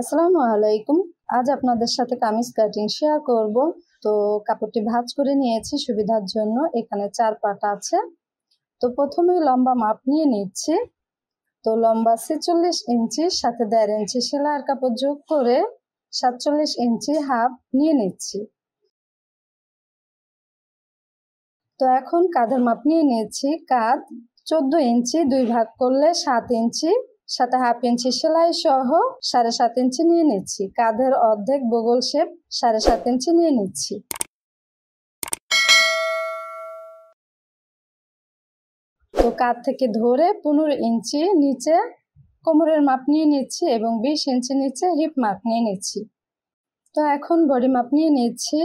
আসসালামু আলাইকুম আজ আপনাদের সাথে কামিজ কাটিং শেয়ার করব তো কাপড়টি ভাজ করে নিয়েছি সুবিধার জন্য এখানে চার পাট আছে তো প্রথমে লম্বা মাপ নিয়ে নিচ্ছি তো লম্বা ছেচল্লিশ ইঞ্চির সাথে দেড় ইঞ্চি সেলাইয়ের কাপড় যোগ করে সাতচল্লিশ ইঞ্চি হাফ নিয়ে নিচ্ছি তো এখন কাঁধের মাপ নিয়ে নিয়েছি কাঁধ চোদ্দ ইঞ্চি দুই ভাগ করলে সাত ইঞ্চি সাথে হাফ ইঞ্চি সেলাই সহ সাড়ে সাত ইঞ্চি নিয়ে নিচ্ছি কাঁধের অর্ধেক বগল শেপ সাড়ে সাত ইঞ্চি নিয়ে নিচ্ছি তো কাঁধ থেকে ধরে পনেরো ইঞ্চি নিচে কোমরের মাপ নিয়ে নিচ্ছি এবং বিশ ইঞ্চি নিচে হিপ মাপ নিয়ে নিচ্ছি তো এখন বডি মাপ নিয়ে নিচ্ছি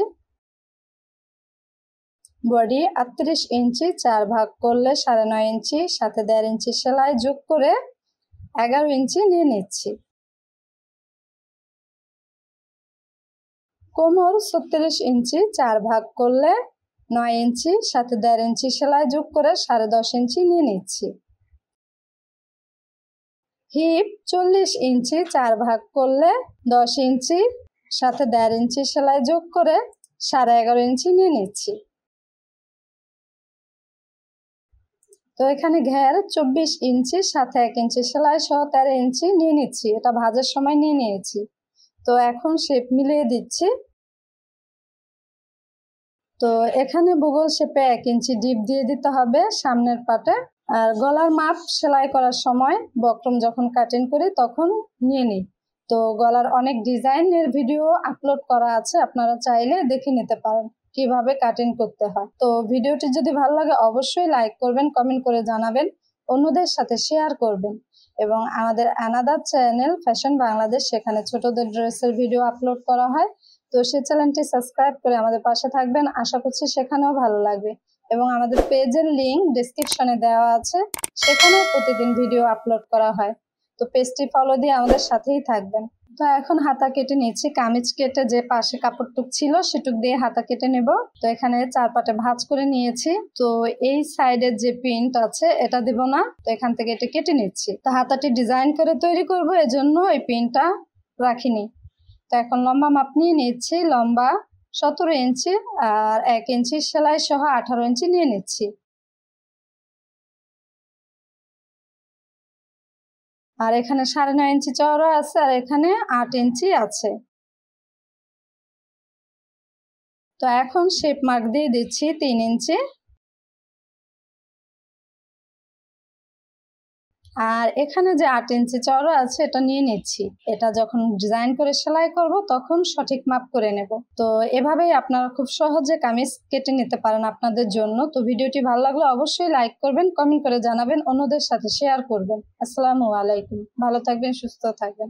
বডি আটত্রিশ ইঞ্চি চার ভাগ করলে সাড়ে নয় ইঞ্চি সাথে দেড় ইঞ্চি সেলাই যোগ করে এগারো ইঞ্চি নিয়ে নিচ্ছি কোমর ছত্রিশ ইঞ্চি চার ভাগ করলে নয় ইঞ্চি সাথে দেড় ইঞ্চি সেলাই যোগ করে সাড়ে দশ ইঞ্চি নিয়ে নিচ্ছি হিপ চল্লিশ ইঞ্চি চার ভাগ করলে দশ ইঞ্চি সাথে দেড় ইঞ্চি সেলাই যোগ করে সাড়ে এগারো ইঞ্চি নিয়ে নিচ্ছি তো এখানে ঘের চব্বিশ ইঞ্চি সাথে এক ইঞ্চি সেলাই সহ তেরো ইঞ্চি নিয়ে নিচ্ছি এটা ভাজার সময় নিয়ে নিয়েছি তো এখন শেপ মিলিয়ে দিচ্ছি তো এখানে ভূগোল শেপে এক ইঞ্চি ডিপ দিয়ে দিতে হবে সামনের পাটে আর গলার মাপ সেলাই করার সময় বক্রম যখন কাটিং করি তখন নিয়ে নিই তো গলার অনেক ডিজাইনের ভিডিও আপলোড করা আছে আপনারা চাইলে দেখে নিতে পারেন কিভাবে কাটিং করতে হয় তো ভিডিওটি যদি ভালো লাগে অবশ্যই লাইক করবেন কমেন্ট করে জানাবেন অন্যদের সাথে শেয়ার করবেন এবং আমাদের অ্যানাদার চ্যানেল ফ্যাশন বাংলাদেশ সেখানে ছোটদের ড্রেসের ভিডিও আপলোড করা হয় তো সেই চ্যানেলটি সাবস্ক্রাইব করে আমাদের পাশে থাকবেন আশা করছি সেখানেও ভালো লাগবে এবং আমাদের পেজের লিঙ্ক ডিসক্রিপশনে দেওয়া আছে সেখানেও প্রতিদিন ভিডিও আপলোড করা হয় তো পেজটি ফলো দিয়ে আমাদের সাথেই থাকবেন তো এখন হাতা কেটে নিয়েছি কামিজ কেটে যে পাশে কাপড়টুক ছিল সেটুক দিয়ে হাতা কেটে নেব তো এখানে চারপাটে ভাঁজ করে নিয়েছি তো এই সাইডের যে প্রিন্ট আছে এটা দেব না তো এখান থেকে এটা কেটে নিচ্ছি তো হাতাটি ডিজাইন করে তৈরি করব এজন্য এই প্রিন্টটা রাখিনি তো এখন লম্বা মাপ নিয়ে নিচ্ছি লম্বা সতেরো ইঞ্চি আর এক ইঞ্চি সেলাই সহ আঠারো ইঞ্চি নিয়ে নিচ্ছি আর এখানে সাড়ে নয় ইঞ্চি চওড়া আছে আর এখানে আট ইঞ্চি আছে তো এখন শেপ মার্ক দিয়ে দিচ্ছি তিন ইঞ্চি আর এখানে যে আট ইঞ্চি চওড়া আছে এটা নিয়ে নিচ্ছি এটা যখন ডিজাইন করে সেলাই করব তখন সঠিক মাপ করে নেব তো এভাবেই আপনারা খুব সহজে কামিজ কেটে নিতে পারেন আপনাদের জন্য তো ভিডিওটি ভালো লাগলে অবশ্যই লাইক করবেন কমেন্ট করে জানাবেন অন্যদের সাথে শেয়ার করবেন আসসালামু আলাইকুম ভালো থাকবেন সুস্থ থাকবেন